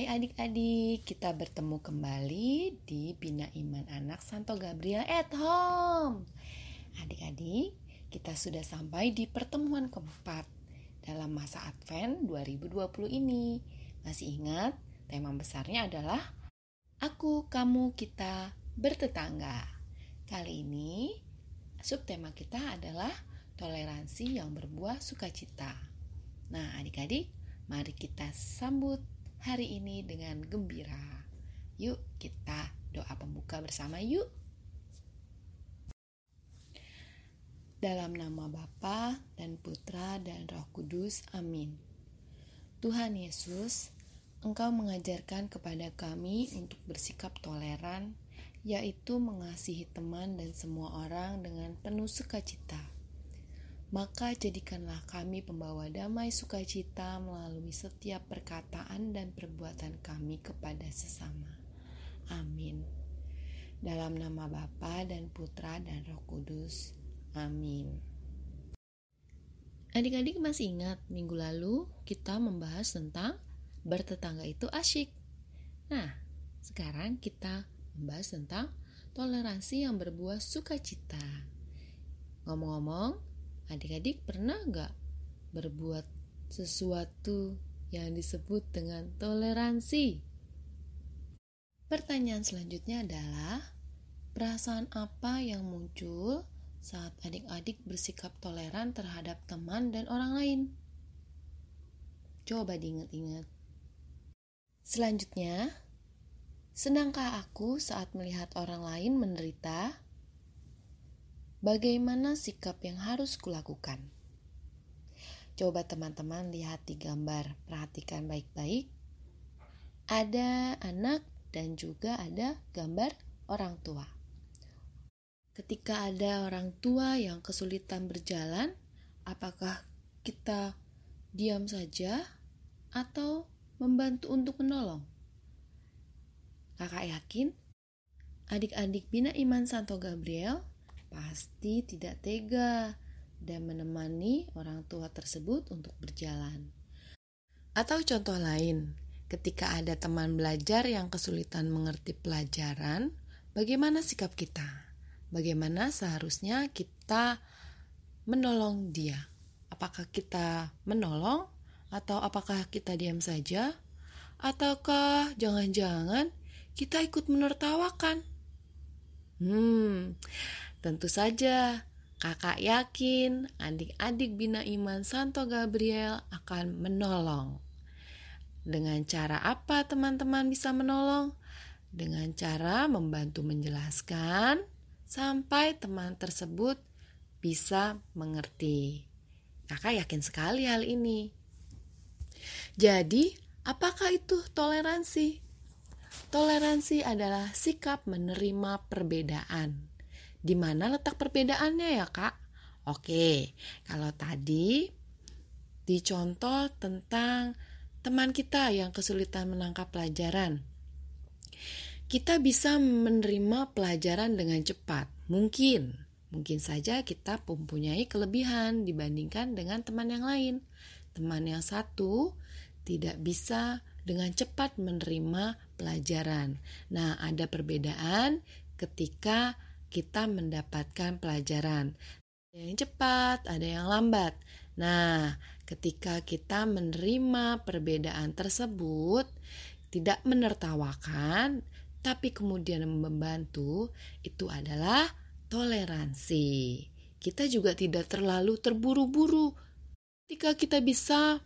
Hai adik-adik, kita bertemu kembali di Bina Iman Anak Santo Gabriel at Home. Adik-adik, kita sudah sampai di pertemuan keempat dalam masa Advent 2020 ini. Masih ingat, tema besarnya adalah Aku, Kamu, Kita, Bertetangga. Kali ini, subtema kita adalah Toleransi yang berbuah sukacita. Nah, adik-adik, mari kita sambut hari ini dengan gembira. Yuk kita doa pembuka bersama yuk. Dalam nama Bapa dan Putra dan Roh Kudus. Amin. Tuhan Yesus, Engkau mengajarkan kepada kami untuk bersikap toleran, yaitu mengasihi teman dan semua orang dengan penuh sukacita maka jadikanlah kami pembawa damai sukacita melalui setiap perkataan dan perbuatan kami kepada sesama. Amin. Dalam nama Bapa dan Putra dan Roh Kudus. Amin. Adik-adik masih ingat minggu lalu kita membahas tentang bertetangga itu asyik. Nah, sekarang kita membahas tentang toleransi yang berbuah sukacita. Ngomong-ngomong, Adik-adik pernah nggak berbuat sesuatu yang disebut dengan toleransi? Pertanyaan selanjutnya adalah perasaan apa yang muncul saat adik-adik bersikap toleran terhadap teman dan orang lain? Coba diingat-ingat. Selanjutnya, senangkah aku saat melihat orang lain menderita? Bagaimana sikap yang harus kulakukan? Coba teman-teman lihat di gambar, perhatikan baik-baik. Ada anak dan juga ada gambar orang tua. Ketika ada orang tua yang kesulitan berjalan, apakah kita diam saja atau membantu untuk menolong? Kakak yakin adik-adik Bina Iman Santo Gabriel pasti tidak tega dan menemani orang tua tersebut untuk berjalan. Atau contoh lain, ketika ada teman belajar yang kesulitan mengerti pelajaran, bagaimana sikap kita? Bagaimana seharusnya kita menolong dia? Apakah kita menolong atau apakah kita diam saja? Ataukah jangan-jangan kita ikut menertawakan? Hmm, Tentu saja, kakak yakin adik-adik Bina Iman Santo Gabriel akan menolong. Dengan cara apa teman-teman bisa menolong? Dengan cara membantu menjelaskan sampai teman tersebut bisa mengerti. Kakak yakin sekali hal ini. Jadi, apakah itu toleransi? Toleransi adalah sikap menerima perbedaan di mana letak perbedaannya ya kak? Oke, kalau tadi dicontoh tentang teman kita yang kesulitan menangkap pelajaran, kita bisa menerima pelajaran dengan cepat. Mungkin, mungkin saja kita mempunyai kelebihan dibandingkan dengan teman yang lain. Teman yang satu tidak bisa dengan cepat menerima pelajaran. Nah, ada perbedaan ketika kita mendapatkan pelajaran. Ada yang cepat, ada yang lambat. Nah, ketika kita menerima perbedaan tersebut, tidak menertawakan, tapi kemudian membantu, itu adalah toleransi. Kita juga tidak terlalu terburu-buru. Ketika kita bisa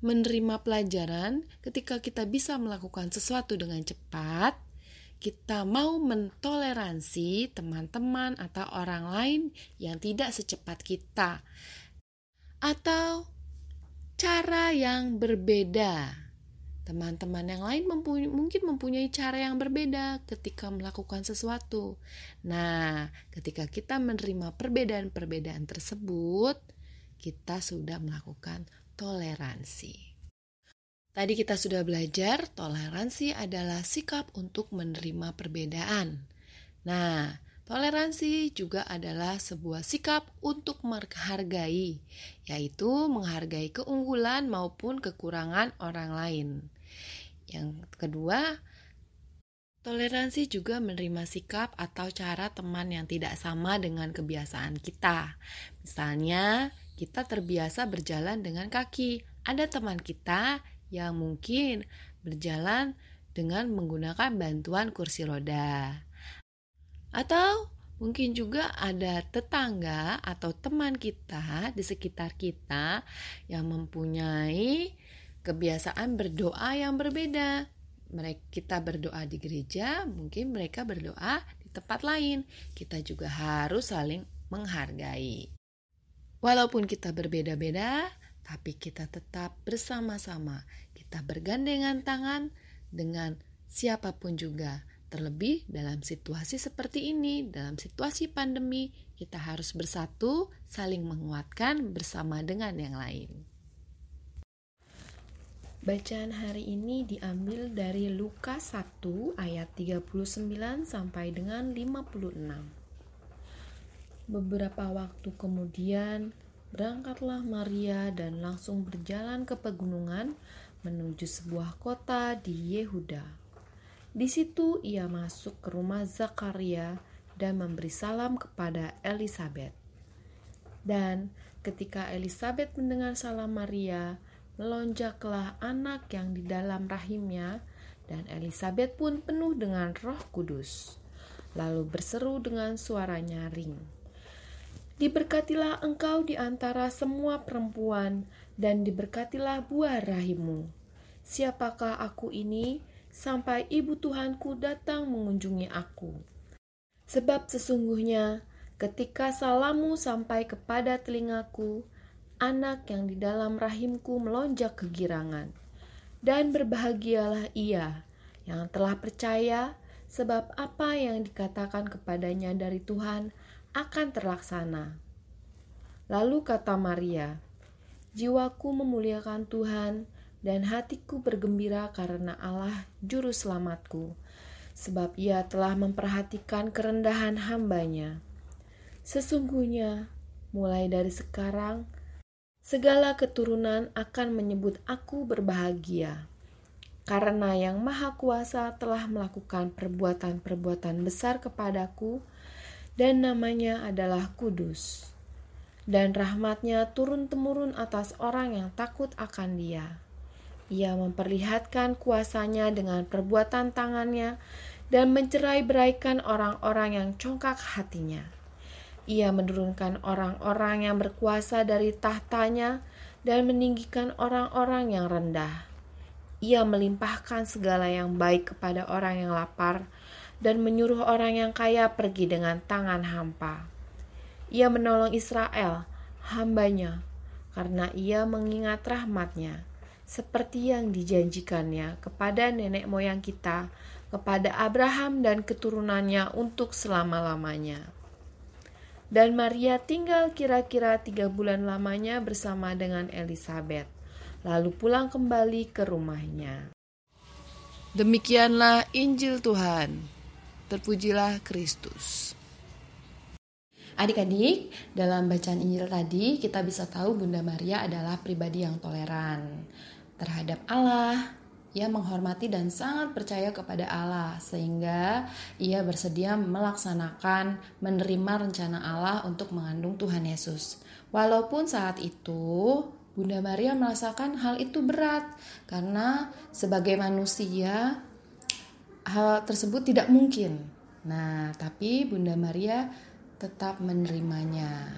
menerima pelajaran, ketika kita bisa melakukan sesuatu dengan cepat, kita mau mentoleransi teman-teman atau orang lain yang tidak secepat kita, atau cara yang berbeda. Teman-teman yang lain mempuny mungkin mempunyai cara yang berbeda ketika melakukan sesuatu. Nah, ketika kita menerima perbedaan-perbedaan tersebut, kita sudah melakukan toleransi. Tadi kita sudah belajar toleransi adalah sikap untuk menerima perbedaan. Nah, toleransi juga adalah sebuah sikap untuk menghargai, yaitu menghargai keunggulan maupun kekurangan orang lain. Yang kedua, Toleransi juga menerima sikap atau cara teman yang tidak sama dengan kebiasaan kita. Misalnya, kita terbiasa berjalan dengan kaki. Ada teman kita yang mungkin berjalan dengan menggunakan bantuan kursi roda. Atau mungkin juga ada tetangga atau teman kita di sekitar kita yang mempunyai kebiasaan berdoa yang berbeda. Mereka kita berdoa di gereja, mungkin mereka berdoa di tempat lain. Kita juga harus saling menghargai. Walaupun kita berbeda-beda, tapi kita tetap bersama-sama, kita bergandengan tangan dengan siapapun juga. Terlebih dalam situasi seperti ini, dalam situasi pandemi, kita harus bersatu, saling menguatkan bersama dengan yang lain. Bacaan hari ini diambil dari Lukas 1 ayat 39 sampai dengan 56. Beberapa waktu kemudian, Berangkatlah Maria dan langsung berjalan ke pegunungan menuju sebuah kota di Yehuda. Di situ ia masuk ke rumah Zakaria dan memberi salam kepada Elizabeth. Dan ketika Elizabeth mendengar salam Maria, melonjaklah anak yang di dalam rahimnya, dan Elizabeth pun penuh dengan Roh Kudus. Lalu berseru dengan suaranya ring. Diberkatilah engkau di antara semua perempuan, dan diberkatilah buah rahimmu. Siapakah aku ini sampai ibu Tuhanku datang mengunjungi aku? Sebab sesungguhnya ketika salamu sampai kepada telingaku, anak yang di dalam rahimku melonjak kegirangan. Dan berbahagialah ia yang telah percaya, sebab apa yang dikatakan kepadanya dari Tuhan akan terlaksana. Lalu kata Maria, "Jiwaku memuliakan Tuhan, dan hatiku bergembira karena Allah, Juru Selamatku, sebab Ia telah memperhatikan kerendahan hambanya. Sesungguhnya, mulai dari sekarang, segala keturunan akan menyebut Aku berbahagia." Karena Yang Maha Kuasa telah melakukan perbuatan-perbuatan besar kepadaku, dan namanya adalah Kudus. Dan rahmatnya turun-temurun atas orang yang takut akan dia. Ia memperlihatkan kuasanya dengan perbuatan tangannya dan mencerai beraikan orang-orang yang congkak hatinya. Ia menurunkan orang-orang yang berkuasa dari tahtanya dan meninggikan orang-orang yang rendah. Ia melimpahkan segala yang baik kepada orang yang lapar, dan menyuruh orang yang kaya pergi dengan tangan hampa. Ia menolong Israel, hambanya, karena ia mengingat rahmatnya, seperti yang dijanjikannya kepada nenek moyang kita, kepada Abraham dan keturunannya untuk selama-lamanya. Dan Maria tinggal kira-kira tiga bulan lamanya bersama dengan Elizabeth, lalu pulang kembali ke rumahnya. Demikianlah Injil Tuhan. Terpujilah Kristus. Adik-adik, dalam bacaan Injil tadi kita bisa tahu Bunda Maria adalah pribadi yang toleran terhadap Allah. Ia menghormati dan sangat percaya kepada Allah sehingga ia bersedia melaksanakan menerima rencana Allah untuk mengandung Tuhan Yesus. Walaupun saat itu Bunda Maria merasakan hal itu berat karena sebagai manusia hal tersebut tidak mungkin. Nah, tapi Bunda Maria tetap menerimanya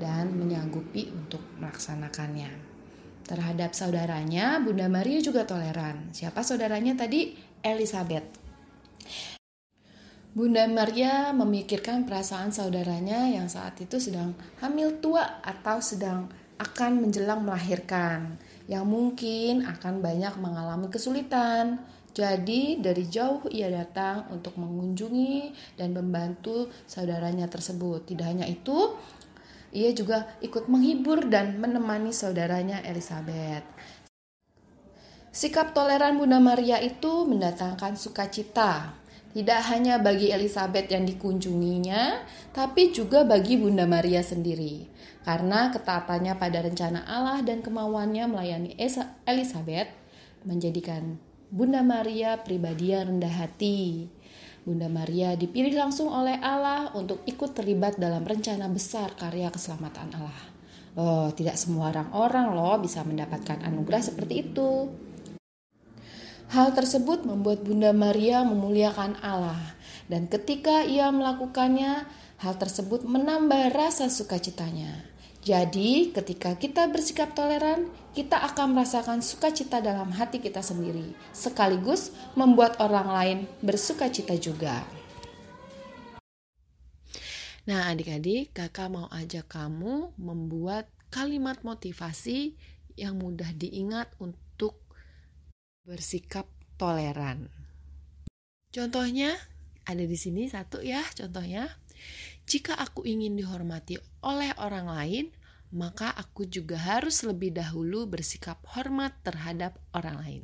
dan menyanggupi untuk melaksanakannya. Terhadap saudaranya, Bunda Maria juga toleran. Siapa saudaranya tadi? Elizabeth. Bunda Maria memikirkan perasaan saudaranya yang saat itu sedang hamil tua atau sedang akan menjelang melahirkan, yang mungkin akan banyak mengalami kesulitan, jadi dari jauh ia datang untuk mengunjungi dan membantu saudaranya tersebut. Tidak hanya itu, ia juga ikut menghibur dan menemani saudaranya Elizabeth. Sikap toleran Bunda Maria itu mendatangkan sukacita, tidak hanya bagi Elizabeth yang dikunjunginya, tapi juga bagi Bunda Maria sendiri. Karena ketatannya pada rencana Allah dan kemauannya melayani Elizabeth menjadikan Bunda Maria pribadi yang rendah hati. Bunda Maria dipilih langsung oleh Allah untuk ikut terlibat dalam rencana besar karya keselamatan Allah. Oh, tidak semua orang-orang loh bisa mendapatkan anugerah seperti itu. Hal tersebut membuat Bunda Maria memuliakan Allah dan ketika ia melakukannya, hal tersebut menambah rasa sukacitanya. Jadi, ketika kita bersikap toleran, kita akan merasakan sukacita dalam hati kita sendiri, sekaligus membuat orang lain bersukacita juga. Nah, adik-adik, kakak mau ajak kamu membuat kalimat motivasi yang mudah diingat untuk bersikap toleran. Contohnya, ada di sini satu ya, contohnya. Jika aku ingin dihormati oleh orang lain, maka aku juga harus lebih dahulu bersikap hormat terhadap orang lain.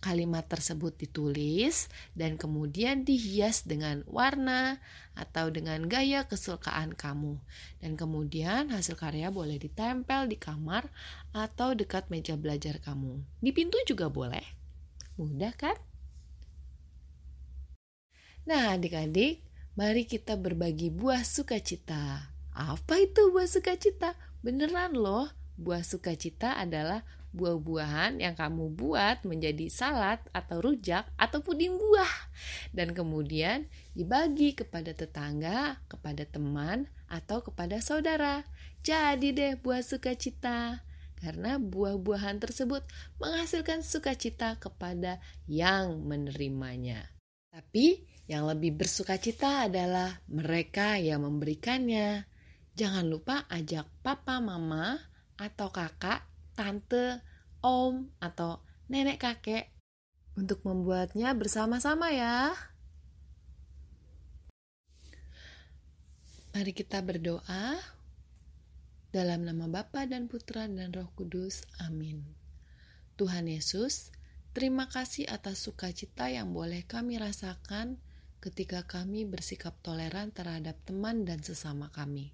Kalimat tersebut ditulis dan kemudian dihias dengan warna atau dengan gaya kesukaan kamu, dan kemudian hasil karya boleh ditempel di kamar atau dekat meja belajar kamu. Di pintu juga boleh, mudah kan? Nah, adik-adik, mari kita berbagi buah sukacita. Apa itu buah sukacita? Beneran loh, buah sukacita adalah buah-buahan yang kamu buat menjadi salad atau rujak atau puding buah dan kemudian dibagi kepada tetangga, kepada teman atau kepada saudara. Jadi deh buah sukacita. Karena buah-buahan tersebut menghasilkan sukacita kepada yang menerimanya. Tapi yang lebih bersuka cita adalah mereka yang memberikannya. Jangan lupa ajak papa, mama, atau kakak, tante, om, atau nenek kakek untuk membuatnya bersama-sama ya. Mari kita berdoa dalam nama Bapa dan Putra dan Roh Kudus. Amin. Tuhan Yesus, terima kasih atas sukacita yang boleh kami rasakan ketika kami bersikap toleran terhadap teman dan sesama kami.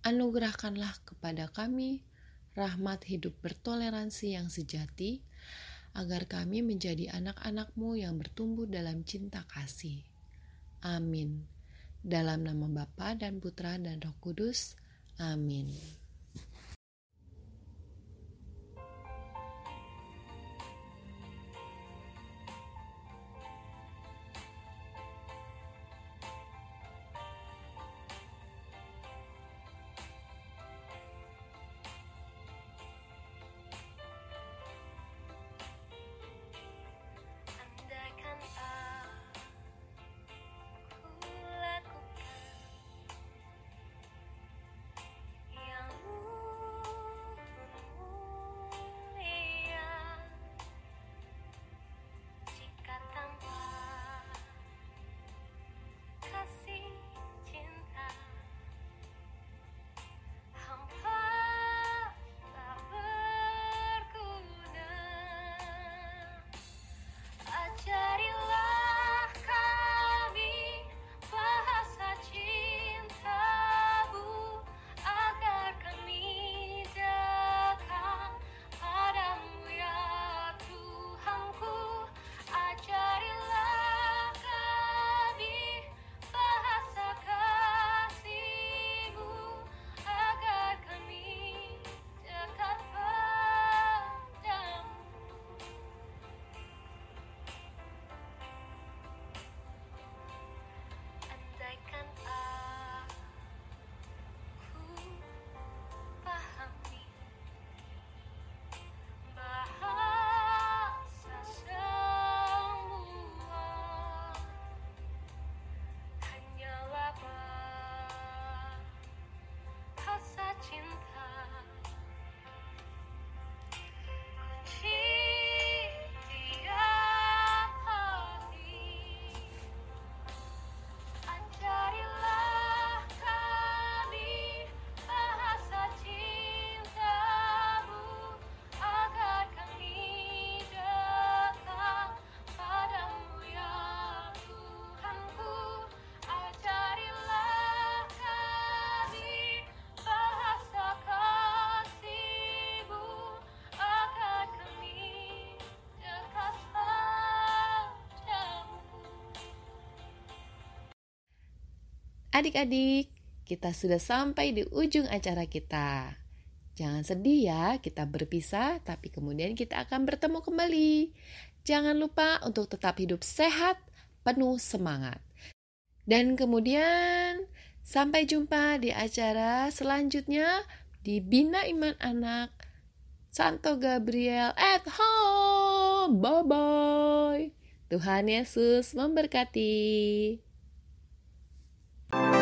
Anugerahkanlah kepada kami rahmat hidup bertoleransi yang sejati, agar kami menjadi anak-anakmu yang bertumbuh dalam cinta kasih. Amin. Dalam nama Bapa dan Putra dan Roh Kudus. Amin. Adik-adik, kita sudah sampai di ujung acara kita. Jangan sedih ya, kita berpisah, tapi kemudian kita akan bertemu kembali. Jangan lupa untuk tetap hidup sehat, penuh semangat. Dan kemudian, sampai jumpa di acara selanjutnya di Bina Iman Anak Santo Gabriel at Home. Bye-bye. Tuhan Yesus memberkati. Thank you.